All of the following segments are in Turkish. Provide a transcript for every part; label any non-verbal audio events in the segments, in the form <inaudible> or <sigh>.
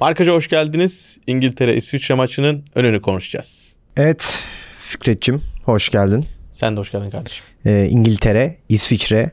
Markaca hoş geldiniz. İngiltere-İsviçre maçının önünü konuşacağız. Evet Fikret'cim hoş geldin. Sen de hoş geldin kardeşim. Ee, İngiltere, İsviçre.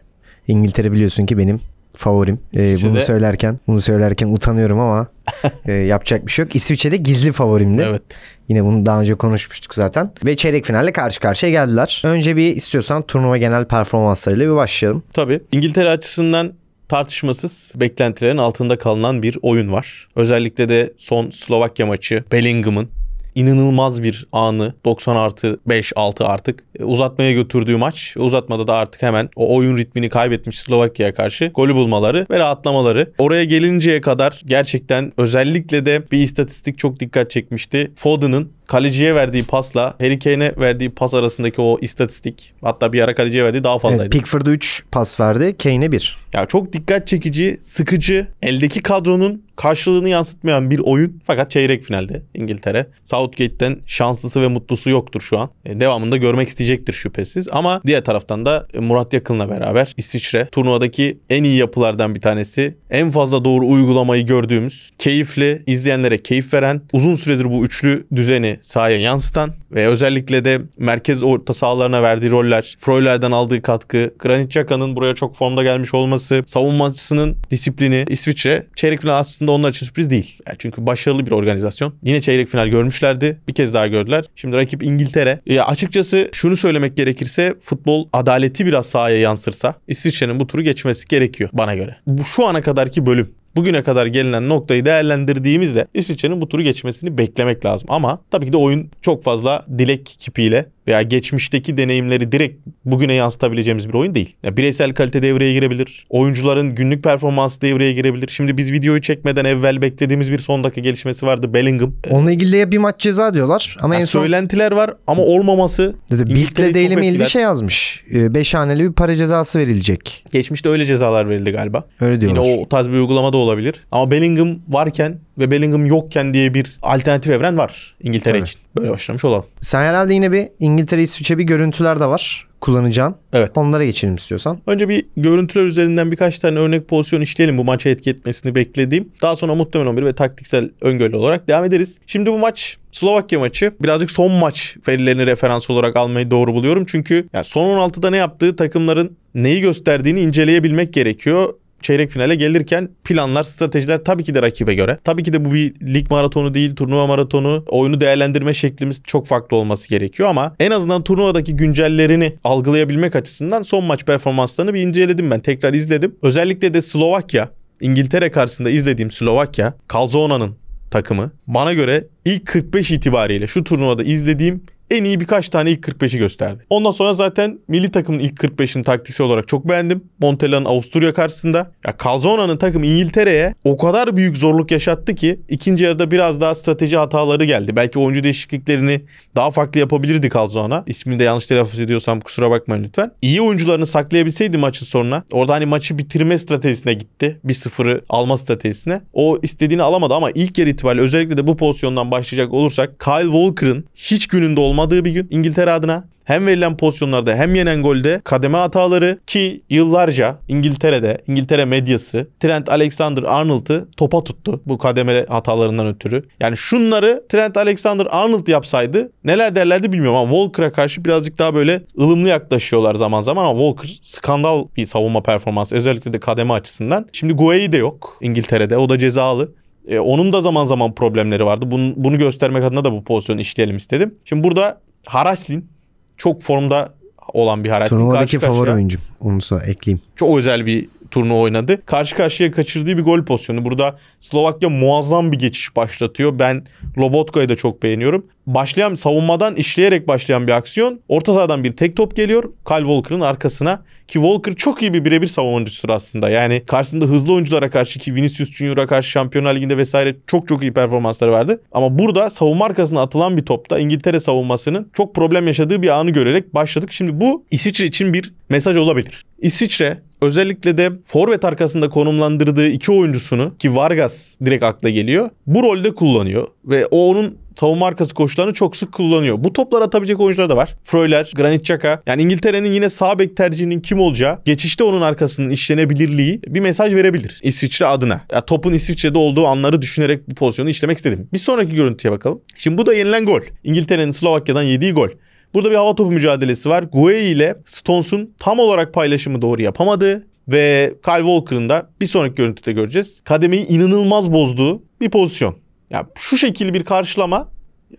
İngiltere biliyorsun ki benim favorim. Ee, bunu söylerken bunu söylerken utanıyorum ama <laughs> e, yapacak bir şey yok. İsviçre'de gizli favorimdi. Evet. Yine bunu daha önce konuşmuştuk zaten. Ve çeyrek finalle karşı karşıya geldiler. Önce bir istiyorsan turnuva genel performanslarıyla bir başlayalım. Tabii. İngiltere açısından tartışmasız beklentilerin altında kalınan bir oyun var. Özellikle de son Slovakya maçı Bellingham'ın inanılmaz bir anı 90 artı 5-6 artık e, uzatmaya götürdüğü maç. Uzatmada da artık hemen o oyun ritmini kaybetmiş Slovakya'ya karşı golü bulmaları ve rahatlamaları. Oraya gelinceye kadar gerçekten özellikle de bir istatistik çok dikkat çekmişti. Foden'ın kaleciye verdiği pasla Harry Kane'e verdiği pas arasındaki o istatistik hatta bir ara kaleciye verdiği daha fazlaydı. Evet, Pickford'a 3 pas verdi, Kane'e 1. Ya çok dikkat çekici, sıkıcı. Eldeki kadronun karşılığını yansıtmayan bir oyun fakat çeyrek finalde İngiltere. Southgate'den şanslısı ve mutlusu yoktur şu an. E, devamında görmek isteyecektir şüphesiz ama diğer taraftan da Murat Yakın'la beraber İsviçre turnuvadaki en iyi yapılardan bir tanesi. En fazla doğru uygulamayı gördüğümüz, keyifli, izleyenlere keyif veren, uzun süredir bu üçlü düzeni sahaya yansıtan ve özellikle de merkez orta sahalarına verdiği roller, Freuler'den aldığı katkı, Granit Xhaka'nın buraya çok formda gelmiş olması, savunmasının disiplini İsviçre çeyrek final aslında aslında onlar için sürpriz değil. Yani çünkü başarılı bir organizasyon. Yine çeyrek final görmüşlerdi. Bir kez daha gördüler. Şimdi rakip İngiltere. E, açıkçası şunu söylemek gerekirse futbol adaleti biraz sahaya yansırsa İsviçre'nin bu turu geçmesi gerekiyor bana göre. Bu şu ana kadarki bölüm bugüne kadar gelinen noktayı değerlendirdiğimizde İsviçre'nin bu turu geçmesini beklemek lazım. Ama tabii ki de oyun çok fazla dilek kipiyle veya geçmişteki deneyimleri direkt bugüne yansıtabileceğimiz bir oyun değil. Ya bireysel kalite devreye girebilir. Oyuncuların günlük performansı devreye girebilir. Şimdi biz videoyu çekmeden evvel beklediğimiz bir son dakika gelişmesi vardı Bellingham. Onunla ilgili de bir maç ceza diyorlar ama ya en son söylentiler var ama olmaması. Biltle değilim, mi ilgili şey yazmış. 5 e, haneli bir para cezası verilecek. Geçmişte öyle cezalar verildi galiba. Öyle diyorlar. Yine o tarz bir uygulama da olabilir. Ama Bellingham varken ve Bellingham yokken diye bir alternatif evren var İngiltere Tabii. için. Böyle başlamış olalım. Sen herhalde yine bir İngiltere'yi İsviçre bir görüntüler de var kullanacağın. Evet. Onlara geçelim istiyorsan. Önce bir görüntüler üzerinden birkaç tane örnek pozisyon işleyelim bu maça etki etmesini beklediğim. Daha sonra muhtemelen 11 ve taktiksel öngörü olarak devam ederiz. Şimdi bu maç Slovakya maçı birazcık son maç verilerini referans olarak almayı doğru buluyorum. Çünkü yani son 16'da ne yaptığı takımların neyi gösterdiğini inceleyebilmek gerekiyor çeyrek finale gelirken planlar, stratejiler tabii ki de rakibe göre. Tabii ki de bu bir lig maratonu değil, turnuva maratonu. Oyunu değerlendirme şeklimiz çok farklı olması gerekiyor ama en azından turnuvadaki güncellerini algılayabilmek açısından son maç performanslarını bir inceledim ben. Tekrar izledim. Özellikle de Slovakya İngiltere karşısında izlediğim Slovakya, Calzona'nın takımı. Bana göre ilk 45 itibariyle şu turnuvada izlediğim en iyi birkaç tane ilk 45'i gösterdi. Ondan sonra zaten milli takımın ilk 45'ini taktiksi olarak çok beğendim. Montella'nın Avusturya karşısında. Ya Calzona'nın takım İngiltere'ye o kadar büyük zorluk yaşattı ki ikinci yarıda biraz daha strateji hataları geldi. Belki oyuncu değişikliklerini daha farklı yapabilirdi Calzona. İsmini de yanlış telaffuz ediyorsam kusura bakmayın lütfen. İyi oyuncularını saklayabilseydi maçın sonuna. Orada hani maçı bitirme stratejisine gitti. 1-0'ı alma stratejisine. O istediğini alamadı ama ilk yarı itibariyle özellikle de bu pozisyondan başlayacak olursak Kyle Walker'ın hiç gününde olmaz olamadığı bir gün İngiltere adına. Hem verilen pozisyonlarda hem yenen golde kademe hataları ki yıllarca İngiltere'de İngiltere medyası Trent alexander arnoldu topa tuttu bu kademe hatalarından ötürü. Yani şunları Trent Alexander-Arnold yapsaydı neler derlerdi bilmiyorum ama Walker'a karşı birazcık daha böyle ılımlı yaklaşıyorlar zaman zaman ama Walker skandal bir savunma performansı özellikle de kademe açısından. Şimdi Gueye de yok İngiltere'de o da cezalı. E, onun da zaman zaman problemleri vardı. Bunu, bunu göstermek adına da bu pozisyonu işleyelim istedim. Şimdi burada Haraslin çok formda olan bir Haraslin. Turnuvadaki favori oyuncum. Onu sonra ekleyeyim. Çok özel bir turnu oynadı. Karşı karşıya kaçırdığı bir gol pozisyonu. Burada Slovakya muazzam bir geçiş başlatıyor. Ben Lobotka'yı da çok beğeniyorum. Başlayan savunmadan işleyerek başlayan bir aksiyon. Orta sahadan bir tek top geliyor. Kyle Walker'ın arkasına. Ki Walker çok iyi bir birebir savunucusu aslında. Yani karşısında hızlı oyunculara karşı ki Vinicius Junior'a karşı Şampiyonlar Ligi'nde vesaire çok çok iyi performansları verdi. Ama burada savunma arkasına atılan bir topta İngiltere savunmasının çok problem yaşadığı bir anı görerek başladık. Şimdi bu İsviçre için bir mesaj olabilir. İsviçre özellikle de forvet arkasında konumlandırdığı iki oyuncusunu ki Vargas direkt akla geliyor. Bu rolde kullanıyor ve o onun savunma arkası koşularını çok sık kullanıyor. Bu toplar atabilecek oyuncular da var. Freuler, Granit Xhaka. Yani İngiltere'nin yine sağ bek tercihinin kim olacağı, geçişte onun arkasının işlenebilirliği bir mesaj verebilir İsviçre adına. Ya topun İsviçre'de olduğu anları düşünerek bu pozisyonu işlemek istedim. Bir sonraki görüntüye bakalım. Şimdi bu da yenilen gol. İngiltere'nin Slovakya'dan yediği gol. Burada bir hava topu mücadelesi var. Gueye ile Stones'un tam olarak paylaşımı doğru yapamadı ve Kyle Walker'ın da bir sonraki görüntüde göreceğiz. Kademeyi inanılmaz bozduğu bir pozisyon. Yani şu şekilde bir karşılama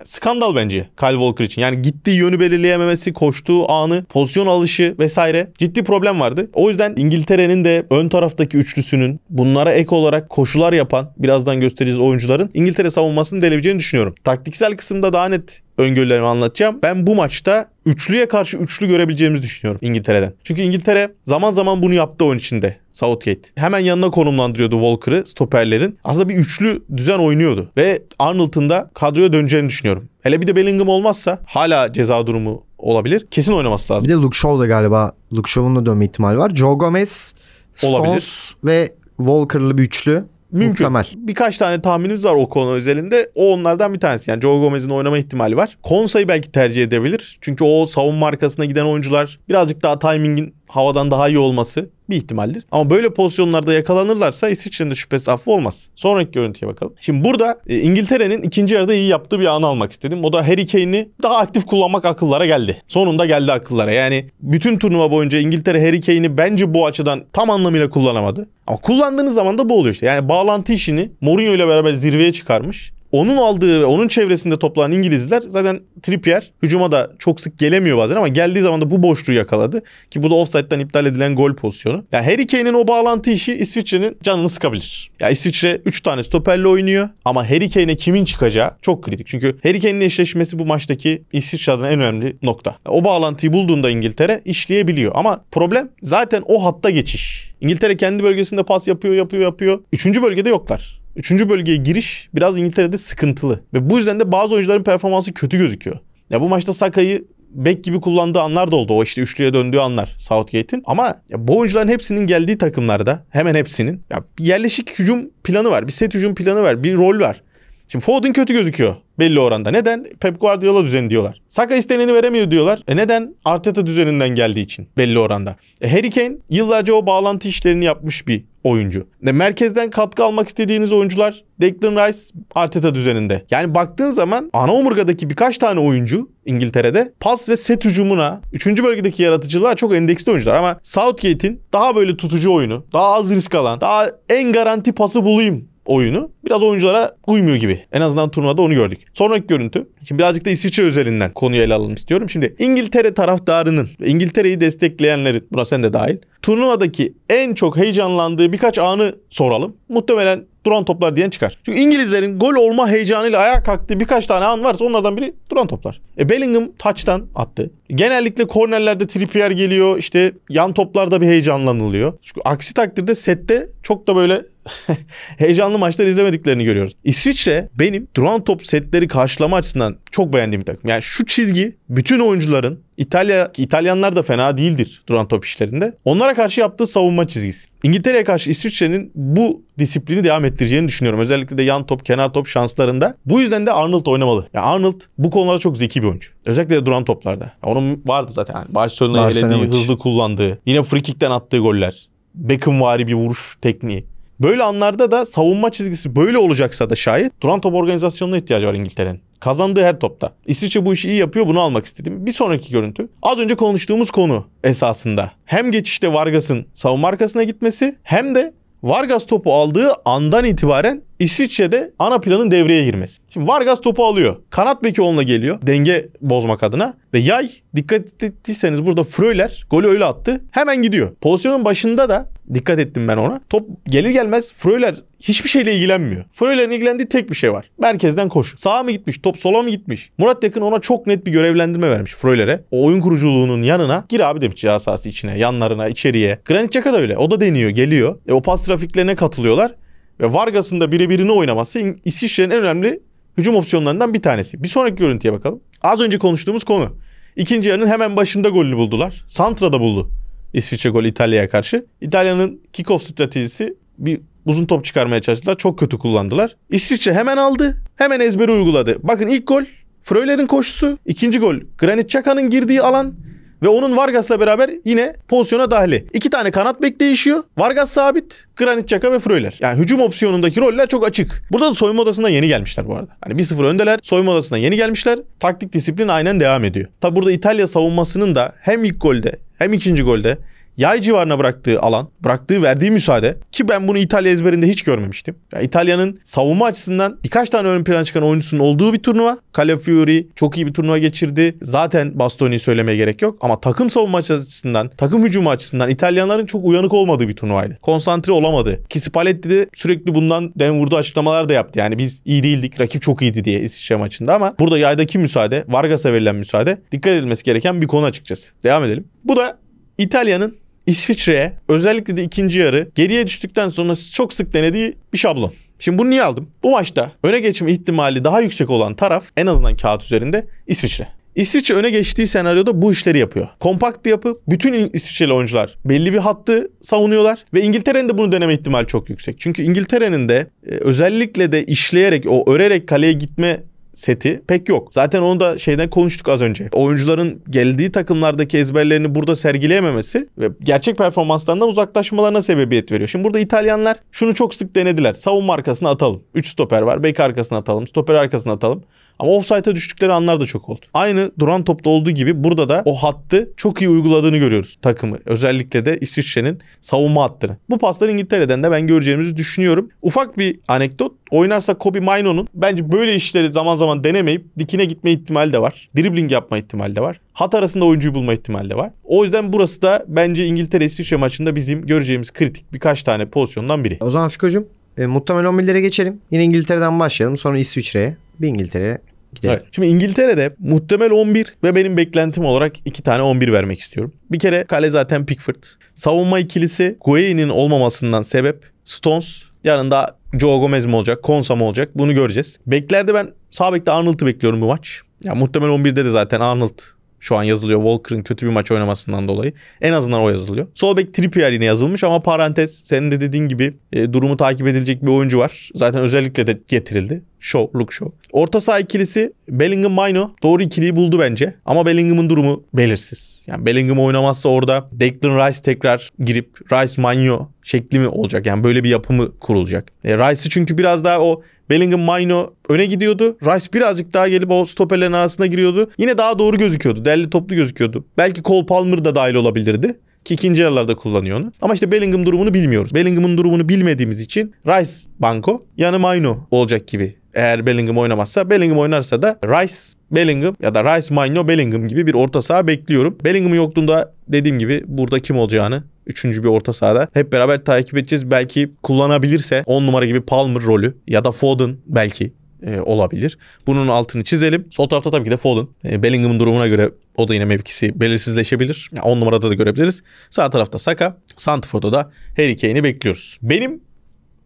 skandal bence Kyle Walker için. Yani gittiği yönü belirleyememesi, koştuğu anı, pozisyon alışı vesaire ciddi problem vardı. O yüzden İngiltere'nin de ön taraftaki üçlüsünün bunlara ek olarak koşular yapan birazdan göstereceğiz oyuncuların İngiltere savunmasını delebileceğini düşünüyorum. Taktiksel kısımda daha net öngörülerimi anlatacağım. Ben bu maçta üçlüye karşı üçlü görebileceğimizi düşünüyorum İngiltere'den. Çünkü İngiltere zaman zaman bunu yaptı oyun içinde. Southgate. Hemen yanına konumlandırıyordu Walker'ı stoperlerin. Aslında bir üçlü düzen oynuyordu. Ve Arnold'un da kadroya döneceğini düşünüyorum. Hele bir de Bellingham olmazsa hala ceza durumu olabilir. Kesin oynaması lazım. Bir de Luke Shaw da galiba Luke Shaw'un da dönme ihtimali var. Joe Gomez, Stones olabilir. ve Walker'lı bir üçlü. Mümkün. Muhtemel. Birkaç tane tahminimiz var o konu özelinde. O onlardan bir tanesi. Yani Joe Gomez'in oynama ihtimali var. Konsa'yı belki tercih edebilir. Çünkü o savunma arkasına giden oyuncular birazcık daha timingin havadan daha iyi olması bir ihtimaldir. Ama böyle pozisyonlarda yakalanırlarsa İsviçre'nin de şüphesiz affı olmaz. Sonraki görüntüye bakalım. Şimdi burada e, İngiltere'nin ikinci yarıda iyi yaptığı bir anı almak istedim. O da Harry Kane'i daha aktif kullanmak akıllara geldi. Sonunda geldi akıllara. Yani bütün turnuva boyunca İngiltere Harry Kane'i bence bu açıdan tam anlamıyla kullanamadı. Ama kullandığınız zaman da bu oluyor işte. Yani bağlantı işini Mourinho ile beraber zirveye çıkarmış. Onun aldığı ve onun çevresinde toplanan İngilizler zaten Trippier hücuma da çok sık gelemiyor bazen ama geldiği zaman da bu boşluğu yakaladı. Ki bu da offside'den iptal edilen gol pozisyonu. Yani Harry Kane'in o bağlantı işi İsviçre'nin canını sıkabilir. Ya yani İsviçre 3 tane stoperle oynuyor ama Harry Kane'e kimin çıkacağı çok kritik. Çünkü Harry Kane'in eşleşmesi bu maçtaki İsviçre adına en önemli nokta. O bağlantıyı bulduğunda İngiltere işleyebiliyor. Ama problem zaten o hatta geçiş. İngiltere kendi bölgesinde pas yapıyor, yapıyor, yapıyor. Üçüncü bölgede yoklar. Üçüncü bölgeye giriş biraz İngiltere'de sıkıntılı. Ve bu yüzden de bazı oyuncuların performansı kötü gözüküyor. Ya bu maçta Saka'yı bek gibi kullandığı anlar da oldu. O işte üçlüye döndüğü anlar Southgate'in. Ama ya bu oyuncuların hepsinin geldiği takımlarda hemen hepsinin ya yerleşik hücum planı var. Bir set hücum planı var. Bir rol var. Şimdi Foden kötü gözüküyor belli oranda. Neden? Pep Guardiola düzeni diyorlar. Saka isteneni veremiyor diyorlar. E neden? Arteta düzeninden geldiği için belli oranda. E Harry Kane yıllarca o bağlantı işlerini yapmış bir oyuncu. E merkezden katkı almak istediğiniz oyuncular Declan Rice Arteta düzeninde. Yani baktığın zaman ana omurgadaki birkaç tane oyuncu İngiltere'de pas ve set hücumuna 3. bölgedeki yaratıcılığa çok endeksli oyuncular ama Southgate'in daha böyle tutucu oyunu, daha az risk alan, daha en garanti pası bulayım oyunu biraz oyunculara uymuyor gibi. En azından turnuvada onu gördük. Sonraki görüntü. Şimdi birazcık da İsviçre üzerinden konuyu ele alalım istiyorum. Şimdi İngiltere taraftarının ve İngiltere'yi destekleyenlerin buna sen de dahil. Turnuvadaki en çok heyecanlandığı birkaç anı soralım. Muhtemelen duran toplar diyen çıkar. Çünkü İngilizlerin gol olma heyecanıyla ayağa kalktığı birkaç tane an varsa onlardan biri duran toplar. E Bellingham taçtan attı. Genellikle kornerlerde Trippier geliyor. İşte yan toplarda bir heyecanlanılıyor. Çünkü aksi takdirde sette çok da böyle <laughs> heyecanlı maçlar izlemediklerini görüyoruz. İsviçre benim duran top setleri karşılama açısından çok beğendiğim bir takım. Yani şu çizgi bütün oyuncuların İtalya İtalyanlar da fena değildir duran top işlerinde. Onlara karşı yaptığı savunma çizgisi. İngiltere'ye karşı İsviçre'nin bu disiplini devam ettireceğini düşünüyorum. Özellikle de yan top, kenar top şanslarında. Bu yüzden de Arnold oynamalı. Yani Arnold bu konularda çok zeki bir oyuncu. Özellikle de duran toplarda. Ya onun vardı zaten. Yani Barcelona'yı elediği, hızlı kullandığı, yine free attığı goller. Beckhamvari bir vuruş tekniği. Böyle anlarda da savunma çizgisi böyle olacaksa da şayet duran top organizasyonuna ihtiyacı var İngiltere'nin. Kazandığı her topta. İsviçre bu işi iyi yapıyor bunu almak istedim. Bir sonraki görüntü. Az önce konuştuğumuz konu esasında. Hem geçişte Vargas'ın savunma arkasına gitmesi hem de Vargas topu aldığı andan itibaren İsviçre'de ana planın devreye girmesi. Şimdi Vargas topu alıyor. Kanat beki onunla geliyor denge bozmak adına. Ve yay dikkat ettiyseniz burada Fröler golü öyle attı. Hemen gidiyor. Pozisyonun başında da Dikkat ettim ben ona. Top gelir gelmez Fröler hiçbir şeyle ilgilenmiyor. Fröler'in ilgilendiği tek bir şey var. Merkezden koş. Sağa mı gitmiş, top sola mı gitmiş? Murat Yakın ona çok net bir görevlendirme vermiş Fröler'e. O oyun kuruculuğunun yanına gir abi demiş cihaz sahası içine, yanlarına, içeriye. Granit Xhaka da öyle. O da deniyor, geliyor. E, o pas trafiklerine katılıyorlar. Ve Vargas'ın da birebirini oynaması İsviçre'nin en önemli hücum opsiyonlarından bir tanesi. Bir sonraki görüntüye bakalım. Az önce konuştuğumuz konu. İkinci yarının hemen başında golünü buldular. Santra'da buldu. İsviçre gol İtalya'ya karşı. İtalya'nın kick-off stratejisi bir uzun top çıkarmaya çalıştılar. Çok kötü kullandılar. İsviçre hemen aldı. Hemen ezberi uyguladı. Bakın ilk gol Fröyler'in koşusu. ikinci gol Granit Xhaka'nın girdiği alan. Ve onun Vargas'la beraber yine pozisyona dahili. İki tane kanat bek değişiyor. Vargas sabit, Granit Xhaka ve Fröler. Yani hücum opsiyonundaki roller çok açık. Burada da soyunma odasından yeni gelmişler bu arada. Hani 1-0 öndeler, soyunma odasından yeni gelmişler. Taktik disiplin aynen devam ediyor. Tabi burada İtalya savunmasının da hem ilk golde hem ikinci golde yay civarına bıraktığı alan, bıraktığı verdiği müsaade ki ben bunu İtalya ezberinde hiç görmemiştim. Yani İtalya'nın savunma açısından birkaç tane ön plana çıkan oyuncusunun olduğu bir turnuva. Calafiori çok iyi bir turnuva geçirdi. Zaten Bastoni'yi söylemeye gerek yok ama takım savunma açısından, takım hücumu açısından İtalyanların çok uyanık olmadığı bir turnuvaydı. Konsantre olamadı. Ki Spalletti de sürekli bundan Denver'da açıklamalar da yaptı. Yani biz iyi değildik, rakip çok iyiydi diye İsviçre maçında ama burada yaydaki müsaade, Vargas'a verilen müsaade dikkat edilmesi gereken bir konu açıkçası. Devam edelim. Bu da İtalya'nın İsviçre'ye özellikle de ikinci yarı geriye düştükten sonra çok sık denediği bir şablon. Şimdi bunu niye aldım? Bu maçta öne geçme ihtimali daha yüksek olan taraf en azından kağıt üzerinde İsviçre. İsviçre öne geçtiği senaryoda bu işleri yapıyor. Kompakt bir yapı. Bütün İsviçreli oyuncular belli bir hattı savunuyorlar. Ve İngiltere'nin de bunu deneme ihtimali çok yüksek. Çünkü İngiltere'nin de e, özellikle de işleyerek, o örerek kaleye gitme seti pek yok. Zaten onu da şeyden konuştuk az önce. Oyuncuların geldiği takımlardaki ezberlerini burada sergileyememesi ve gerçek performanslarından uzaklaşmalarına sebebiyet veriyor. Şimdi burada İtalyanlar şunu çok sık denediler. Savunma arkasına atalım. 3 stoper var. Bek arkasına atalım. Stoper arkasına atalım. Ama offside'a düştükleri anlar da çok oldu. Aynı duran topta olduğu gibi burada da o hattı çok iyi uyguladığını görüyoruz takımı. Özellikle de İsviçre'nin savunma hattını. Bu pasları İngiltere'den de ben göreceğimizi düşünüyorum. Ufak bir anekdot. Oynarsa Kobe Maino'nun bence böyle işleri zaman zaman denemeyip dikine gitme ihtimali de var. Dribbling yapma ihtimali de var. Hat arasında oyuncuyu bulma ihtimali de var. O yüzden burası da bence İngiltere-İsviçre maçında bizim göreceğimiz kritik birkaç tane pozisyondan biri. O zaman Fiko'cum e, muhtemelen 11'lere geçelim. Yine İngiltere'den başlayalım sonra İsviçre'ye bir İngiltere'ye gidelim. Evet. Şimdi İngiltere'de muhtemel 11 ve benim beklentim olarak iki tane 11 vermek istiyorum. Bir kere kale zaten Pickford. Savunma ikilisi Gueye'nin olmamasından sebep Stones yanında Joe Gomez mi olacak, Konsa mı olacak bunu göreceğiz. Beklerde ben sağ bekte Arnold'ı bekliyorum bu maç. Ya muhtemel 11'de de zaten Arnold şu an yazılıyor Walker'ın kötü bir maç oynamasından dolayı. En azından o yazılıyor. Solbeck Trippier yine yazılmış ama parantez senin de dediğin gibi e, durumu takip edilecek bir oyuncu var. Zaten özellikle de getirildi. Show, Luke Show. Orta saha ikilisi Bellingham Maino doğru ikiliyi buldu bence. Ama Bellingham'ın durumu belirsiz. Yani Bellingham oynamazsa orada Declan Rice tekrar girip Rice Maino şekli mi olacak? Yani böyle bir yapımı kurulacak. E, Rice'ı çünkü biraz daha o Bellingham Maino öne gidiyordu. Rice birazcık daha gelip o stoperlerin arasına giriyordu. Yine daha doğru gözüküyordu. Derli toplu gözüküyordu. Belki Cole Palmer da dahil olabilirdi. Ki ikinci yarılarda kullanıyor onu. Ama işte Bellingham durumunu bilmiyoruz. Bellingham'ın durumunu bilmediğimiz için Rice banko yanı Maino olacak gibi. Eğer Bellingham oynamazsa Bellingham oynarsa da Rice Bellingham ya da Rice Maino Bellingham gibi bir orta saha bekliyorum. Bellingham'ın yokluğunda dediğim gibi burada kim olacağını üçüncü bir orta sahada. Hep beraber takip edeceğiz. Belki kullanabilirse 10 numara gibi Palmer rolü ya da Foden belki e, olabilir. Bunun altını çizelim. Sol tarafta tabii ki de Foden. E, Bellingham'ın durumuna göre o da yine mevkisi belirsizleşebilir. 10 numarada da görebiliriz. Sağ tarafta Saka, Santfor'da da Harry Kane'i bekliyoruz. Benim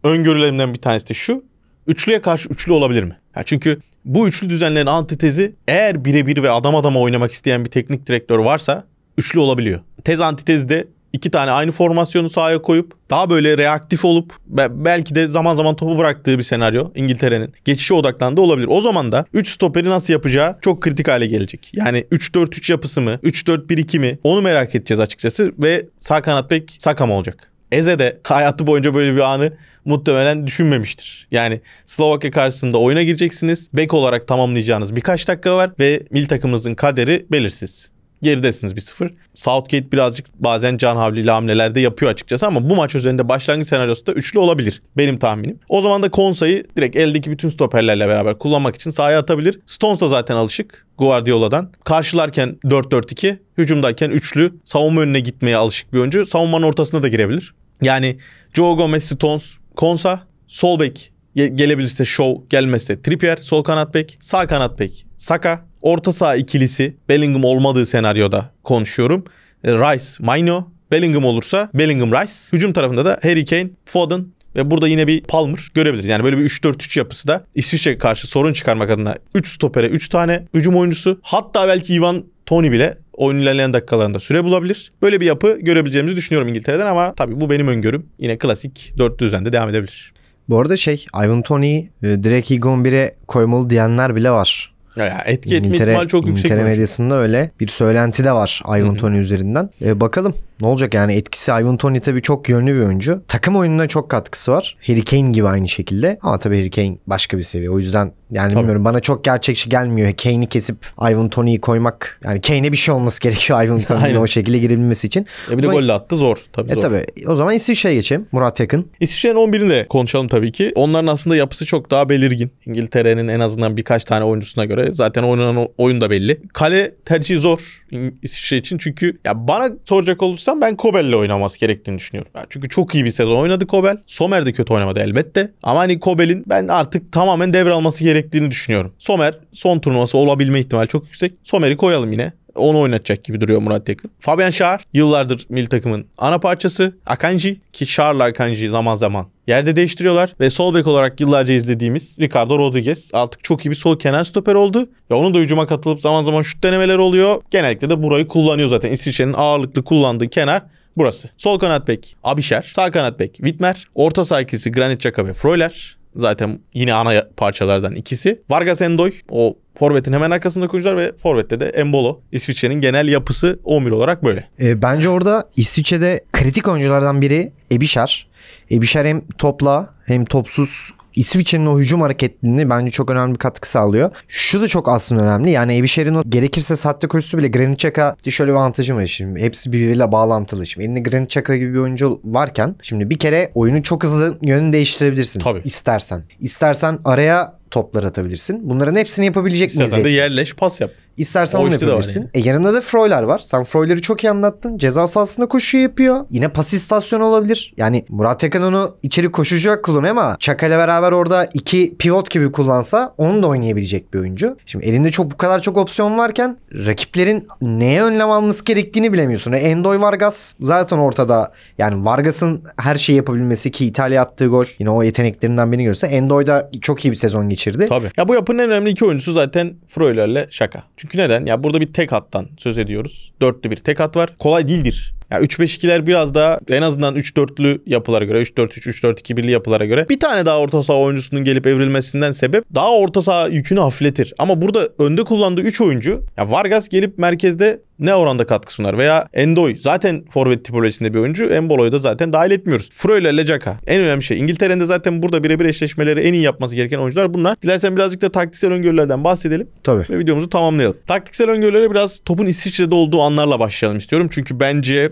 öngörülerimden bir tanesi de şu. Üçlüye karşı üçlü olabilir mi? Yani çünkü bu üçlü düzenlerin antitezi eğer birebir ve adam adama oynamak isteyen bir teknik direktör varsa üçlü olabiliyor. Tez antitez de iki tane aynı formasyonu sahaya koyup daha böyle reaktif olup belki de zaman zaman topu bıraktığı bir senaryo İngiltere'nin geçişe odaklandığı olabilir. O zaman da 3 stoperi nasıl yapacağı çok kritik hale gelecek. Yani 3-4-3 yapısı mı, 3-4-1-2 mi onu merak edeceğiz açıkçası ve sağ kanat bek Sakam olacak. Eze de <laughs> hayatı boyunca böyle bir anı muhtemelen düşünmemiştir. Yani Slovakya karşısında oyuna gireceksiniz. Bek olarak tamamlayacağınız birkaç dakika var ve mil takımınızın kaderi belirsiz geridesiniz bir sıfır. Southgate birazcık bazen can havliyle hamlelerde yapıyor açıkçası ama bu maç üzerinde başlangıç senaryosu da üçlü olabilir benim tahminim. O zaman da Konsa'yı direkt eldeki bütün stoperlerle beraber kullanmak için sahaya atabilir. Stones da zaten alışık Guardiola'dan. Karşılarken 4-4-2, hücumdayken üçlü, savunma önüne gitmeye alışık bir oyuncu. Savunmanın ortasına da girebilir. Yani Joe Gomez, Stones, Konsa, Solbek gelebilirse show gelmezse Trippier, sol kanat bek, sağ kanat bek, Saka, orta saha ikilisi Bellingham olmadığı senaryoda konuşuyorum. E, Rice, Maino, Bellingham olursa Bellingham Rice. Hücum tarafında da Harry Kane, Foden ve burada yine bir Palmer görebiliriz. Yani böyle bir 3-4-3 yapısı da İsviçre karşı sorun çıkarmak adına 3 stopere 3 tane hücum oyuncusu. Hatta belki Ivan Tony bile oyunun ilerleyen dakikalarında süre bulabilir. Böyle bir yapı görebileceğimizi düşünüyorum İngiltere'den ama tabii bu benim öngörüm. Yine klasik dörtlü düzende devam edebilir. Bu arada şey Ivan Tony, e, direkt ilk 11'e koymalı diyenler bile var. Ya etki etme İngiltere, ihtimali çok yüksek. İngiltere medyasında öyle bir söylenti de var Ivan Tony üzerinden. E, bakalım ne olacak yani etkisi Ivan Tony tabii çok yönlü bir oyuncu. Takım oyununa çok katkısı var. Harry Kane gibi aynı şekilde. Ama tabii Harry Kane başka bir seviye. O yüzden yani Tabii. bilmiyorum bana çok gerçekçi gelmiyor. Kane'i kesip Ivan Tony'yi koymak. Yani Kane'e bir şey olması <laughs> gerekiyor Ivan Tony'nin o şekilde girilmesi için. E bir de gol attı zor. Tabii e zor. tabii. O zaman İsviçre'ye geçelim. Murat Yakın. İsviçre'nin 11'ine konuşalım tabii ki. Onların aslında yapısı çok daha belirgin. İngiltere'nin en azından birkaç tane oyuncusuna göre. Zaten oynanan oyun da belli. Kale tercihi zor. İsviçre için. Çünkü ya bana soracak olursam ben Kobel'le oynaması gerektiğini düşünüyorum. Yani çünkü çok iyi bir sezon oynadı Kobel. Somer de kötü oynamadı elbette. Ama hani Kobel'in ben artık tamamen devralması gerektiğini düşünüyorum. Somer son turnuvası olabilme ihtimali çok yüksek. Somer'i koyalım yine. Onu oynatacak gibi duruyor Murat Yakın. Fabian Şar yıllardır milli takımın ana parçası. Akanji ki Şar'la Akanji zaman zaman yerde değiştiriyorlar. Ve sol bek olarak yıllarca izlediğimiz Ricardo Rodriguez artık çok iyi bir sol kenar stoper oldu. Ve onun da hücuma katılıp zaman zaman şut denemeleri oluyor. Genellikle de burayı kullanıyor zaten. İsviçre'nin ağırlıklı kullandığı kenar burası. Sol kanat bek Abişer, sağ kanat bek Witmer, orta saha ikilisi Granit Xhaka ve Freuler zaten yine ana parçalardan ikisi. Vargas Endoy o Forvet'in hemen arkasında koyuncular ve Forvet'te de Embolo. İsviçre'nin genel yapısı 11 olarak böyle. E, bence orada İsviçre'de kritik oyunculardan biri Ebişer. Ebişer hem topla hem topsuz İsviçre'nin o hücum hareketliğini bence çok önemli bir katkı sağlıyor. Şu da çok aslında önemli. Yani Evişer'in o gerekirse sahte koşusu bile Granit Xhaka işte şöyle bir avantajım var şimdi. Hepsi birbiriyle bağlantılı. Şimdi elinde Granit Xhaka gibi bir oyuncu varken şimdi bir kere oyunu çok hızlı yönünü değiştirebilirsin. Tabii. İstersen. İstersen araya toplar atabilirsin. Bunların hepsini yapabilecek miyiz? İstersen de yerleş pas yap. İstersen o onu yapabilirsin. Yani. E yanında da Freuler var. Sen Freuler'i çok iyi anlattın. Ceza sahasında koşu yapıyor. Yine pas istasyonu olabilir. Yani Murat Yakan onu içeri koşucu olarak kullanıyor ama Çakal'e beraber orada iki pivot gibi kullansa onu da oynayabilecek bir oyuncu. Şimdi elinde çok bu kadar çok opsiyon varken rakiplerin neye önlem alması gerektiğini bilemiyorsun. E, Endoy Vargas zaten ortada. Yani Vargas'ın her şeyi yapabilmesi ki İtalya attığı gol yine o yeteneklerinden birini görse Endoy da çok iyi bir sezon geçirdi. Tabii. Ya bu yapının en önemli iki oyuncusu zaten Freuler'le Şaka. Çünkü çünkü neden? Ya burada bir tek hattan söz ediyoruz. Dörtlü bir tek hat var. Kolay değildir. Ya 3-5-2'ler biraz daha en azından 3-4'lü yapılara göre 3-4-3, 3-4-2-1'li yapılara göre bir tane daha orta saha oyuncusunun gelip evrilmesinden sebep daha orta saha yükünü hafifletir. Ama burada önde kullandığı 3 oyuncu ya Vargas gelip merkezde ne oranda katkı sunar? Veya Endoy zaten forvet tipolojisinde bir oyuncu. Embolo'yu da zaten dahil etmiyoruz. Fro ile Lecaka en önemli şey. İngiltere'nin zaten burada birebir eşleşmeleri en iyi yapması gereken oyuncular bunlar. Dilersen birazcık da taktiksel öngörülerden bahsedelim. Tabii. Ve videomuzu tamamlayalım. Taktiksel öngörülere biraz topun İsviçre'de olduğu anlarla başlayalım istiyorum. Çünkü bence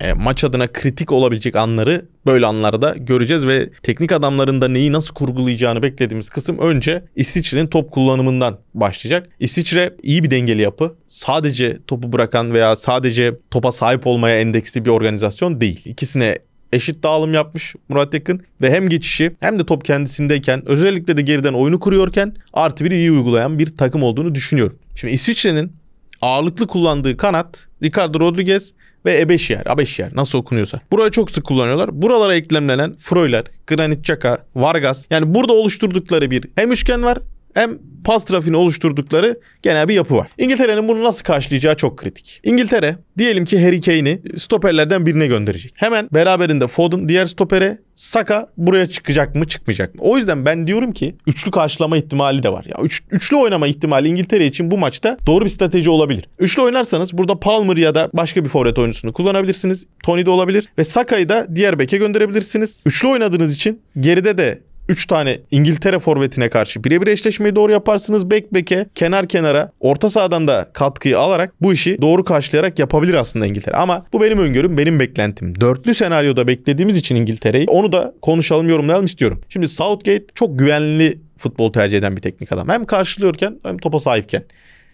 e, maç adına kritik olabilecek anları böyle anlarda göreceğiz ve teknik adamların da neyi nasıl kurgulayacağını beklediğimiz kısım önce İsviçre'nin top kullanımından başlayacak. İsviçre iyi bir dengeli yapı. Sadece topu bırakan veya sadece topa sahip olmaya endeksli bir organizasyon değil. İkisine eşit dağılım yapmış Murat Yakın ve hem geçişi hem de top kendisindeyken özellikle de geriden oyunu kuruyorken artı biri iyi uygulayan bir takım olduğunu düşünüyorum. Şimdi İsviçre'nin ağırlıklı kullandığı kanat Ricardo Rodriguez ve Ebeşiyer, Abeşiyer nasıl okunuyorsa. Burayı çok sık kullanıyorlar. Buralara eklemlenen Fröyler, Granit Xhaka, Vargas yani burada oluşturdukları bir hem üçgen var hem pas trafiğini oluşturdukları genel bir yapı var. İngiltere'nin bunu nasıl karşılayacağı çok kritik. İngiltere diyelim ki Harry Kane'i stoperlerden birine gönderecek. Hemen beraberinde Foden diğer stopere Saka buraya çıkacak mı çıkmayacak mı? O yüzden ben diyorum ki üçlü karşılama ihtimali de var. Ya üç, üçlü oynama ihtimali İngiltere için bu maçta doğru bir strateji olabilir. Üçlü oynarsanız burada Palmer ya da başka bir forvet oyuncusunu kullanabilirsiniz. Tony de olabilir ve Saka'yı da diğer beke gönderebilirsiniz. Üçlü oynadığınız için geride de 3 tane İngiltere forvetine karşı birebir eşleşmeyi doğru yaparsınız. Bek beke, kenar kenara, orta sahadan da katkıyı alarak bu işi doğru karşılayarak yapabilir aslında İngiltere. Ama bu benim öngörüm, benim beklentim. Dörtlü senaryoda beklediğimiz için İngiltere'yi onu da konuşalım, yorumlayalım istiyorum. Şimdi Southgate çok güvenli futbol tercih eden bir teknik adam. Hem karşılıyorken hem topa sahipken.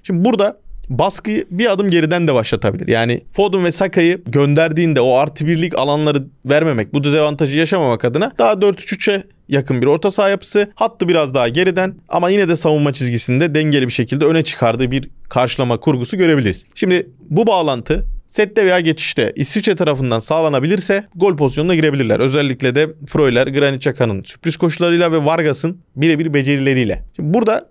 Şimdi burada baskıyı bir adım geriden de başlatabilir. Yani Foden ve Saka'yı gönderdiğinde o artı birlik alanları vermemek, bu dezavantajı yaşamamak adına daha 4-3-3'e yakın bir orta saha yapısı. Hattı biraz daha geriden ama yine de savunma çizgisinde dengeli bir şekilde öne çıkardığı bir karşılama kurgusu görebiliriz. Şimdi bu bağlantı Sette veya geçişte İsviçre tarafından sağlanabilirse gol pozisyonuna girebilirler. Özellikle de Freuler, Granit Xhaka'nın sürpriz koşularıyla ve Vargas'ın birebir becerileriyle. Şimdi burada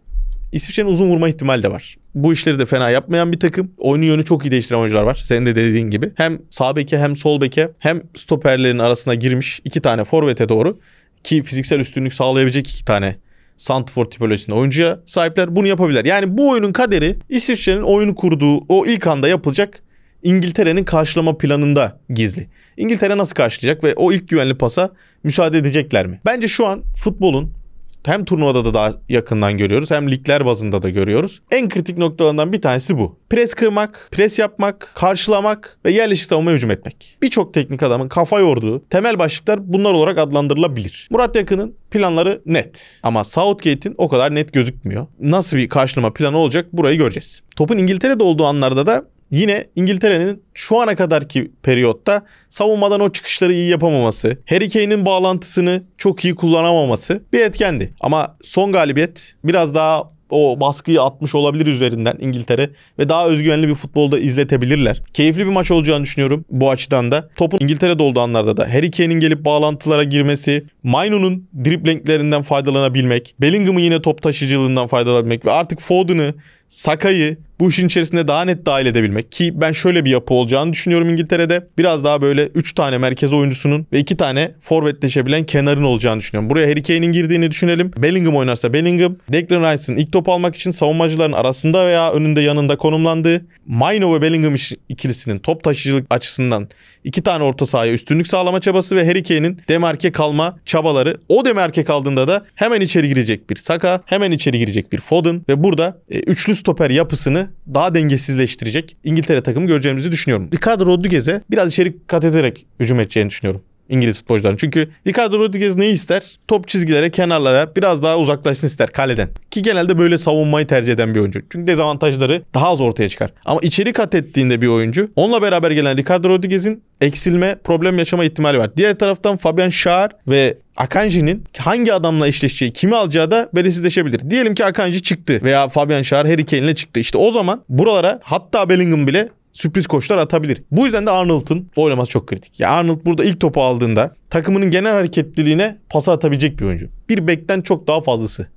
İsviçre'nin uzun vurma ihtimali de var. Bu işleri de fena yapmayan bir takım. Oyunu yönü çok iyi değiştiren oyuncular var. Senin de dediğin gibi. Hem sağ beke hem sol beke hem stoperlerin arasına girmiş iki tane forvete doğru ki fiziksel üstünlük sağlayabilecek iki tane Santfor tipolojisinde oyuncuya sahipler. Bunu yapabilir Yani bu oyunun kaderi İsviçre'nin oyunu kurduğu o ilk anda yapılacak İngiltere'nin karşılama planında gizli. İngiltere nasıl karşılayacak ve o ilk güvenli pasa müsaade edecekler mi? Bence şu an futbolun hem turnuvada da daha yakından görüyoruz hem ligler bazında da görüyoruz. En kritik noktalarından bir tanesi bu. Pres kırmak, pres yapmak, karşılamak ve yerleşik savunma hücum etmek. Birçok teknik adamın kafa yorduğu temel başlıklar bunlar olarak adlandırılabilir. Murat Yakın'ın planları net. Ama Southgate'in o kadar net gözükmüyor. Nasıl bir karşılama planı olacak burayı göreceğiz. Topun İngiltere'de olduğu anlarda da yine İngiltere'nin şu ana kadarki periyotta savunmadan o çıkışları iyi yapamaması, Harry Kane'in bağlantısını çok iyi kullanamaması bir etkendi. Ama son galibiyet biraz daha o baskıyı atmış olabilir üzerinden İngiltere ve daha özgüvenli bir futbolda izletebilirler. Keyifli bir maç olacağını düşünüyorum bu açıdan da. Topun İngiltere'de olduğu anlarda da Harry Kane'in gelip bağlantılara girmesi, Mainu'nun driplinglerinden faydalanabilmek, Bellingham'ın yine top taşıcılığından faydalanabilmek ve artık Foden'ı, Saka'yı bu işin içerisinde daha net dahil edebilmek ki ben şöyle bir yapı olacağını düşünüyorum İngiltere'de. Biraz daha böyle 3 tane merkez oyuncusunun ve 2 tane forvetleşebilen kenarın olacağını düşünüyorum. Buraya Harry Kane'in girdiğini düşünelim. Bellingham oynarsa Bellingham. Declan Rice'ın ilk top almak için savunmacıların arasında veya önünde yanında konumlandığı Maino ve Bellingham ikilisinin top taşıyıcılık açısından 2 tane orta sahaya üstünlük sağlama çabası ve Harry Kane'in demarke kalma çabaları. O demarke kaldığında da hemen içeri girecek bir Saka, hemen içeri girecek bir Foden ve burada e, üçlü stoper yapısını daha dengesizleştirecek İngiltere takımı göreceğimizi düşünüyorum. Ricardo Rodriguez'e biraz içeri kat ederek hücum edeceğini düşünüyorum. İngiliz futbolcuların. Çünkü Ricardo Rodriguez neyi ister? Top çizgilere, kenarlara biraz daha uzaklaşsın ister kaleden. Ki genelde böyle savunmayı tercih eden bir oyuncu. Çünkü dezavantajları daha az ortaya çıkar. Ama içeri kat ettiğinde bir oyuncu onunla beraber gelen Ricardo Rodriguez'in eksilme, problem yaşama ihtimali var. Diğer taraftan Fabian Schär ve Akanji'nin hangi adamla eşleşeceği, kimi alacağı da belirsizleşebilir. Diyelim ki Akanji çıktı veya Fabian Schär Harry Kane'le çıktı. İşte o zaman buralara hatta Bellingham bile sürpriz koşular atabilir. Bu yüzden de Arnold'un oynaması çok kritik. Ya Arnold burada ilk topu aldığında takımının genel hareketliliğine pas atabilecek bir oyuncu. Bir bekten çok daha fazlası.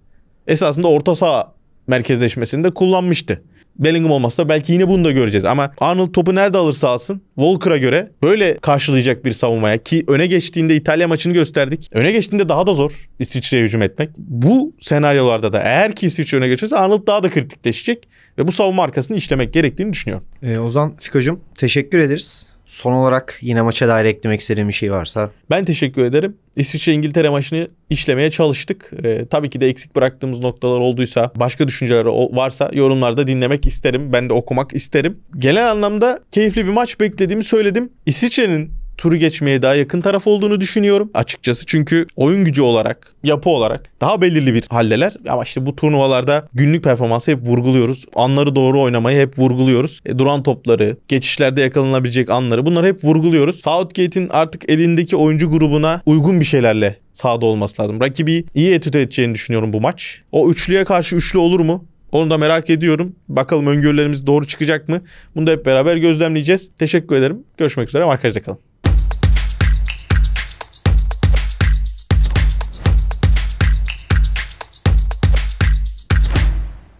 Esasında orta saha merkezleşmesini de kullanmıştı. Bellingham olmazsa belki yine bunu da göreceğiz. Ama Arnold topu nerede alırsa alsın Walker'a göre böyle karşılayacak bir savunmaya ki öne geçtiğinde İtalya maçını gösterdik. Öne geçtiğinde daha da zor İsviçre'ye hücum etmek. Bu senaryolarda da eğer ki İsviçre öne geçerse Arnold daha da kritikleşecek ve bu savunma arkasını işlemek gerektiğini düşünüyorum. E, Ozan Fiko'cum teşekkür ederiz. Son olarak yine maça dair eklemek istediğim bir şey varsa. Ben teşekkür ederim. İsviçre-İngiltere maçını işlemeye çalıştık. Ee, tabii ki de eksik bıraktığımız noktalar olduysa, başka düşünceler varsa yorumlarda dinlemek isterim. Ben de okumak isterim. Genel anlamda keyifli bir maç beklediğimi söyledim. İsviçre'nin turu geçmeye daha yakın taraf olduğunu düşünüyorum açıkçası. Çünkü oyun gücü olarak, yapı olarak daha belirli bir haldeler. Ama işte bu turnuvalarda günlük performansı hep vurguluyoruz. Anları doğru oynamayı hep vurguluyoruz. E, duran topları, geçişlerde yakalanabilecek anları bunları hep vurguluyoruz. Southgate'in artık elindeki oyuncu grubuna uygun bir şeylerle sahada olması lazım. Rakibi iyi etüt edeceğini düşünüyorum bu maç. O üçlüye karşı üçlü olur mu? Onu da merak ediyorum. Bakalım öngörülerimiz doğru çıkacak mı? Bunu da hep beraber gözlemleyeceğiz. Teşekkür ederim. Görüşmek üzere. Arkadaşlar kalın.